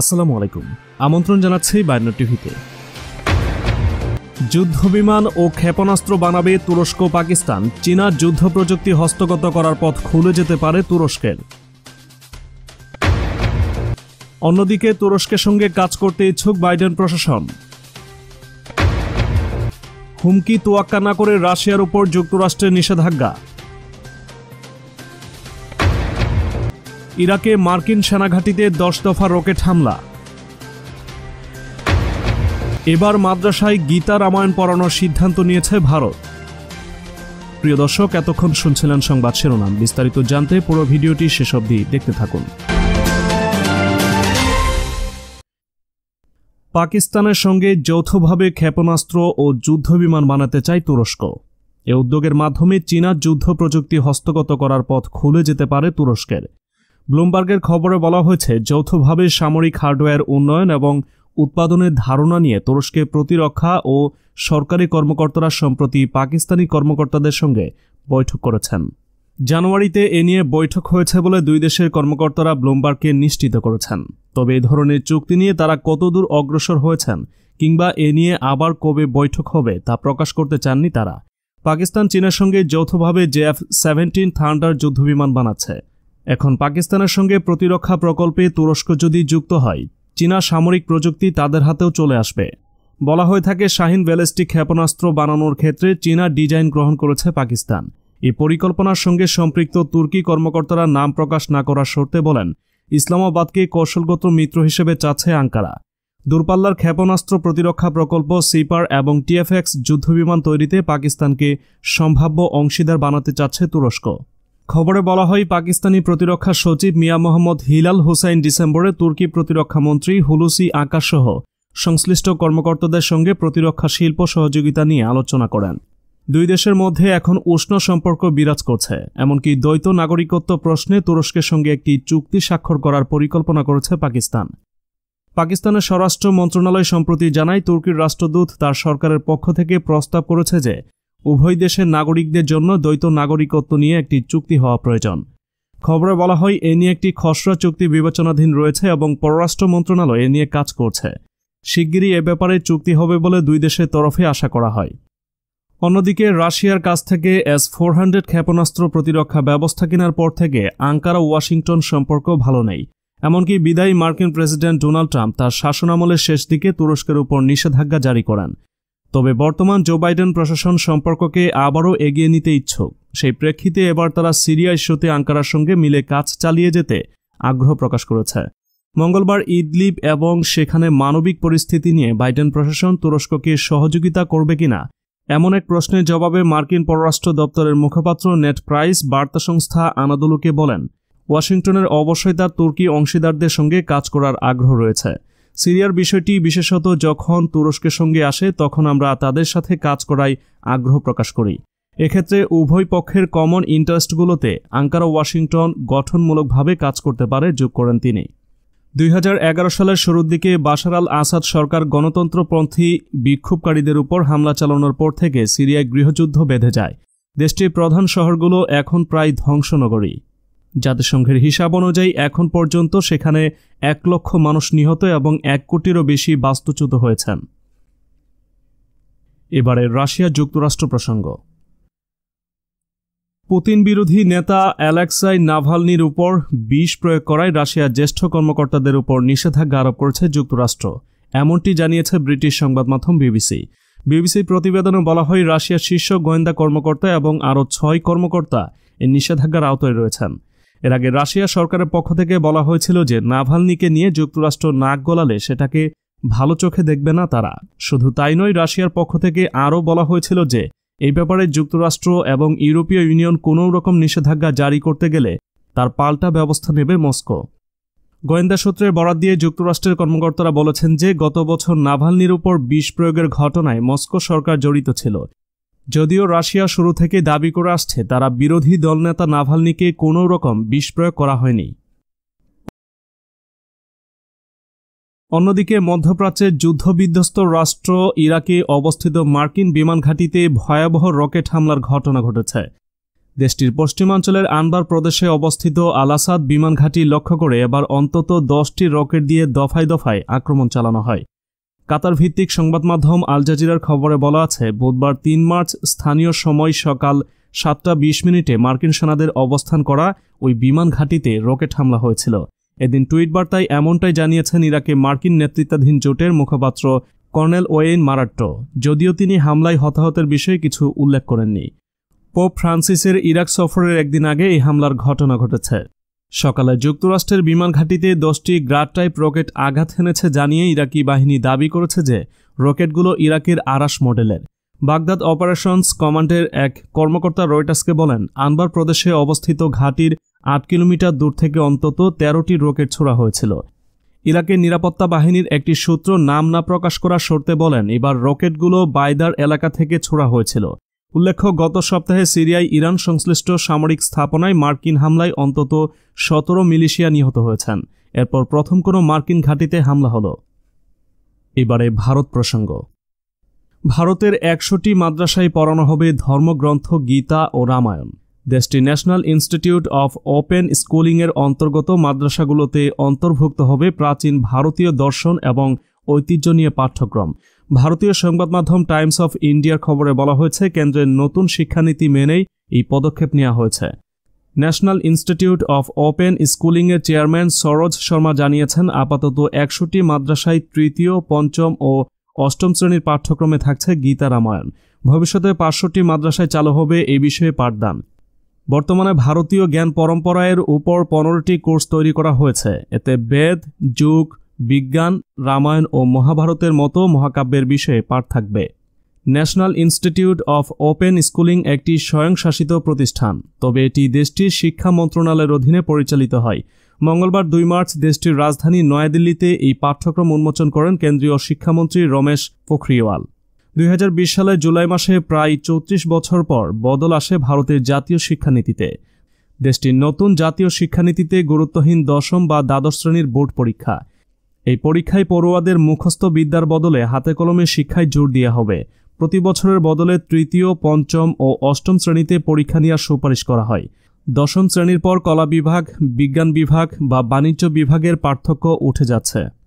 আসসালামু আলাইকুম আমন্ত্রণ জানাচ্ছি বায়ান্ন টিভিতে যুদ্ধবিমান ও ক্ষেপণাস্ত্র বানাবে তুরস্ক পাকিস্তান চীনা যুদ্ধ প্রযুক্তি হস্তগত করার পথ খুলে যেতে পারে তুরস্কের অন্যদিকে তুরস্কের সঙ্গে কাজ করতে ইচ্ছুক বাইডেন প্রশাসন হুমকি তোয়াক্কা না করে রাশিয়ার উপর যুক্তরাষ্ট্রের নিষেধাজ্ঞা ইরাকে মার্কিন সেনাঘাটিতে দশ দফা রকেট হামলা এবার মাদ্রাসায় গীতা রামায়ণ পড়ানোর সিদ্ধান্ত নিয়েছে ভারত প্রিয় দর্শক এতক্ষণ শুনছিলেন সংবাদ শিরোনাম বিস্তারিত জানতে পুরো ভিডিওটি শেষ অবধি দেখতে থাকুন পাকিস্তানের সঙ্গে যৌথভাবে ক্ষেপণাস্ত্র ও যুদ্ধবিমান বানাতে চায় তুরস্ক এ উদ্যোগের মাধ্যমে চীনা যুদ্ধ প্রযুক্তি হস্তগত করার পথ খুলে যেতে পারে তুরস্কের ব্লুমবার্গের খবরে বলা হয়েছে যৌথভাবে সামরিক হার্ডওয়্যার উন্নয়ন এবং উৎপাদনের ধারণা নিয়ে তুরস্কে প্রতিরক্ষা ও সরকারি কর্মকর্তারা সম্প্রতি পাকিস্তানি কর্মকর্তাদের সঙ্গে বৈঠক করেছেন জানুয়ারিতে এ নিয়ে বৈঠক হয়েছে বলে দুই দেশের কর্মকর্তারা ব্লুমবার্গকে নিশ্চিত করেছেন তবে এ ধরনের চুক্তি নিয়ে তারা কতদূর অগ্রসর হয়েছেন কিংবা এ নিয়ে আবার কবে বৈঠক হবে তা প্রকাশ করতে চাননি তারা পাকিস্তান চীনের সঙ্গে যৌথভাবে জেএফ সেভেন্টিন থান্ডার যুদ্ধবিমান বানাচ্ছে এখন পাকিস্তানের সঙ্গে প্রতিরক্ষা প্রকল্পে তুরস্ক যদি যুক্ত হয় চীনা সামরিক প্রযুক্তি তাদের হাতেও চলে আসবে বলা হয়ে থাকে শাহিন ব্যালিস্টিক ক্ষেপণাস্ত্র বানানোর ক্ষেত্রে চীনা ডিজাইন গ্রহণ করেছে পাকিস্তান এই পরিকল্পনার সঙ্গে সম্পৃক্ত তুর্কি কর্মকর্তারা নাম প্রকাশ না করার শর্তে বলেন ইসলামাবাদকে কৌশলগত মিত্র হিসেবে চাচ্ছে আঙ্কারা দূরপাল্লার ক্ষেপণাস্ত্র প্রতিরক্ষা প্রকল্প সিপার এবং টিএফএক্স যুদ্ধবিমান তৈরিতে পাকিস্তানকে সম্ভাব্য অংশীদার বানাতে চাচ্ছে তুরস্ক খবরে বলা হয় পাকিস্তানি প্রতিরক্ষা সচিব মিয়া মোহাম্মদ হিলাল হুসাইন ডিসেম্বরে তুর্কি প্রতিরক্ষামন্ত্রী হুলুসি আকাশসহ সংশ্লিষ্ট কর্মকর্তাদের সঙ্গে প্রতিরক্ষা শিল্প সহযোগিতা নিয়ে আলোচনা করেন দুই দেশের মধ্যে এখন উষ্ণ সম্পর্ক বিরাজ করছে এমনকি দ্বৈত নাগরিকত্ব প্রশ্নে তুরস্কের সঙ্গে একটি চুক্তি স্বাক্ষর করার পরিকল্পনা করেছে পাকিস্তান পাকিস্তানের স্বরাষ্ট্র মন্ত্রণালয় সম্প্রতি জানায় তুর্কির রাষ্ট্রদূত তার সরকারের পক্ষ থেকে প্রস্তাব করেছে যে উভয় দেশের নাগরিকদের জন্য দ্বৈত নাগরিকত্ব নিয়ে একটি চুক্তি হওয়া প্রয়োজন খবরে বলা হয় এ নিয়ে একটি খসড়া চুক্তি বিবেচনাধীন রয়েছে এবং পররাষ্ট্র মন্ত্রণালয় এ নিয়ে কাজ করছে শিগগিরই এ ব্যাপারে চুক্তি হবে বলে দুই দেশের তরফে আশা করা হয় অন্যদিকে রাশিয়ার কাছ থেকে এস ফোর হান্ড্রেড ক্ষেপণাস্ত্র প্রতিরক্ষা ব্যবস্থা কেনার পর থেকে আঙ্কারা ওয়াশিংটন সম্পর্ক ভালো নেই এমনকি বিদায়ী মার্কিন প্রেসিডেন্ট ডোনাল্ড ট্রাম্প তার শাসনামলের শেষ দিকে তুরস্কের উপর নিষেধাজ্ঞা জারি করেন তবে বর্তমান জো বাইডেন প্রশাসন সম্পর্ককে আবারও এগিয়ে নিতে ইচ্ছুক সেই প্রেক্ষিতে এবার তারা সিরিয়া ইস্যুতে আঙ্কারার সঙ্গে মিলে কাজ চালিয়ে যেতে আগ্রহ প্রকাশ করেছে মঙ্গলবার ইদলিপ এবং সেখানে মানবিক পরিস্থিতি নিয়ে বাইডেন প্রশাসন তুরস্ককে সহযোগিতা করবে কিনা এমন এক প্রশ্নের জবাবে মার্কিন পররাষ্ট্র দপ্তরের মুখপাত্র নেট প্রাইস বার্তা সংস্থা আনাদুলুকে বলেন ওয়াশিংটনের অবশ্যই তার তুর্কি অংশীদারদের সঙ্গে কাজ করার আগ্রহ রয়েছে সিরিয়ার বিষয়টি বিশেষত যখন তুরস্কের সঙ্গে আসে তখন আমরা তাদের সাথে কাজ করায় আগ্রহ প্রকাশ করি এক্ষেত্রে উভয় পক্ষের কমন ইন্টারেস্টগুলোতে আঙ্কারা ওয়াশিংটন গঠনমূলকভাবে কাজ করতে পারে যোগ করেন তিনি দুই সালের শুরুর দিকে বাশার আল আসাদ সরকার গণতন্ত্রপন্থী বিক্ষোভকারীদের উপর হামলা চালানোর পর থেকে সিরিয়ায় গৃহযুদ্ধ বেঁধে যায় দেশটির প্রধান শহরগুলো এখন প্রায় ধ্বংসনগরী জাতিসংঘের হিসাব অনুযায়ী এখন পর্যন্ত সেখানে এক লক্ষ মানুষ নিহত এবং এক কোটিরও বেশি বাস্তুচ্যুত হয়েছেন এবারে রাশিয়া যুক্তরাষ্ট্র প্রসঙ্গ পুতিন বিরোধী নেতা অ্যালেক্সাই নাভালনির উপর বিষ প্রয়োগ করায় রাশিয়ার জ্যেষ্ঠ কর্মকর্তাদের উপর নিষেধাজ্ঞা আরোপ করেছে যুক্তরাষ্ট্র এমনটি জানিয়েছে ব্রিটিশ সংবাদ মাধ্যম বিবিসি বিবিসির প্রতিবেদনে বলা হয় রাশিয়ার শীর্ষ গোয়েন্দা কর্মকর্তা এবং আরও ছয় কর্মকর্তা এই নিষেধাজ্ঞার আওতায় রয়েছেন এর আগে রাশিয়া সরকারের পক্ষ থেকে বলা হয়েছিল যে নাভালনিকে নিয়ে যুক্তরাষ্ট্র নাক গলালে সেটাকে ভালো চোখে দেখবে না তারা শুধু তাই নয় রাশিয়ার পক্ষ থেকে আরও বলা হয়েছিল যে এই ব্যাপারে যুক্তরাষ্ট্র এবং ইউরোপীয় ইউনিয়ন কোনো রকম নিষেধাজ্ঞা জারি করতে গেলে তার পাল্টা ব্যবস্থা নেবে মস্কো গোয়েন্দা সূত্রের বরাত দিয়ে যুক্তরাষ্ট্রের কর্মকর্তারা বলেছেন যে গত বছর নাভালনির উপর বিষ প্রয়োগের ঘটনায় মস্কো সরকার জড়িত ছিল যদিও রাশিয়া শুরু থেকে দাবি করে আসছে তারা বিরোধী দলনেতা নাভালনিকে কোনো রকম বিষ প্রয়োগ করা হয়নি অন্যদিকে মধ্যপ্রাচ্যের যুদ্ধবিধ্বস্ত রাষ্ট্র ইরাকে অবস্থিত মার্কিন বিমান ঘাঁটিতে ভয়াবহ রকেট হামলার ঘটনা ঘটেছে দেশটির পশ্চিমাঞ্চলের আনবার প্রদেশে অবস্থিত আলাসাদ বিমান ঘাঁটি লক্ষ্য করে এবার অন্তত দশটি রকেট দিয়ে দফায় দফায় আক্রমণ চালানো হয় কাতার ভিত্তিক সংবাদ মাধ্যম আল জাজিরার খবরে বলা আছে বুধবার তিন মার্চ স্থানীয় সময় সকাল সাতটা বিশ মিনিটে মার্কিন সেনাদের অবস্থান করা ওই বিমান ঘাঁটিতে রকেট হামলা হয়েছিল এদিন টুইট বার্তায় এমনটাই জানিয়েছেন ইরাকে মার্কিন নেতৃত্বাধীন জোটের মুখপাত্র কর্নেল ওয়েইন মারাট্টো যদিও তিনি হামলায় হতাহতের বিষয়ে কিছু উল্লেখ করেননি পোপ ফ্রান্সিসের ইরাক সফরের একদিন আগে এই হামলার ঘটনা ঘটেছে সকালে যুক্তরাষ্ট্রের বিমান ঘাঁটিতে দশটি গ্রাড টাইপ রকেট আঘাত হেনেছে জানিয়ে ইরাকি বাহিনী দাবি করেছে যে রকেটগুলো ইরাকের আরাস মডেলের বাগদাদ অপারেশনস কমান্ডের এক কর্মকর্তা রয়টাসকে বলেন আনবার প্রদেশে অবস্থিত ঘাঁটির আট কিলোমিটার দূর থেকে অন্তত তেরোটি রকেট ছোড়া হয়েছিল ইরাকের নিরাপত্তা বাহিনীর একটি সূত্র নাম না প্রকাশ করার শর্তে বলেন এবার রকেটগুলো বায়দার এলাকা থেকে ছোড়া হয়েছিল উল্লেখ্য গত সপ্তাহে সিরিয়ায় ইরান সংশ্লিষ্ট সামরিক স্থাপনায় মার্কিন হামলায় অন্তত সতেরো মিলিশিয়া নিহত হয়েছেন এরপর প্রথম কোনো মার্কিন ঘাঁটিতে হামলা হল এবারে ভারত প্রসঙ্গ ভারতের একশোটি মাদ্রাসায় পড়ানো হবে ধর্মগ্রন্থ গীতা ও রামায়ণ দেশটি ন্যাশনাল ইনস্টিটিউট অফ ওপেন স্কুলিংয়ের অন্তর্গত মাদ্রাসাগুলোতে অন্তর্ভুক্ত হবে প্রাচীন ভারতীয় দর্শন এবং ঐতিহ্য নিয়ে পাঠ্যক্রম ভারতীয় সংবাদ মাধ্যম টাইমস অফ ইন্ডিয়ার খবরে বলা হয়েছে কেন্দ্রের নতুন শিক্ষানীতি মেনেই এই পদক্ষেপ নেওয়া হয়েছে ন্যাশনাল ইনস্টিটিউট অফ ওপেন স্কুলিংয়ের চেয়ারম্যান সরোজ শর্মা জানিয়েছেন আপাতত একশোটি মাদ্রাসায় তৃতীয় পঞ্চম ও অষ্টম শ্রেণীর পাঠ্যক্রমে থাকছে গীতা রামায়ণ ভবিষ্যতে পাঁচশোটি মাদ্রাসায় চালু হবে এ বিষয়ে পাঠদান বর্তমানে ভারতীয় জ্ঞান পরম্পরায়ের উপর পনেরোটি কোর্স তৈরি করা হয়েছে এতে বেদ যুগ বিজ্ঞান রামায়ণ ও মহাভারতের মতো মহাকাব্যের বিষয়ে পাঠ থাকবে national institute of open schooling একটি স্বয়ংশাসিত প্রতিষ্ঠান তবে এটি দেশটির শিক্ষা মন্ত্রণালয়ের অধীনে পরিচালিত হয় মঙ্গলবার দুই মার্চ দেশটির রাজধানী নয়াদিল্লিতে এই পাঠ্যক্রম উন্মোচন করেন কেন্দ্রীয় শিক্ষামন্ত্রী রমেশ পোখরিওয়াল দুই সালে জুলাই মাসে প্রায় চৌত্রিশ বছর পর বদল আসে ভারতের জাতীয় শিক্ষানীতিতে দেশটির নতুন জাতীয় শিক্ষানীতিতে গুরুত্বহীন দশম বা দ্বাদশ শ্রেণীর বোর্ড পরীক্ষা এই পরীক্ষায় পড়ুয়াদের মুখস্থ বিদ্যার বদলে হাতে কলমে শিক্ষায় জোর দেওয়া হবে প্রতি বছরের বদলে তৃতীয় পঞ্চম ও অষ্টম শ্রেণীতে পরীক্ষা নেওয়ার সুপারিশ করা হয় দশম শ্রেণীর পর কলা বিভাগ বিজ্ঞান বিভাগ বা বাণিজ্য বিভাগের পার্থক্য উঠে যাচ্ছে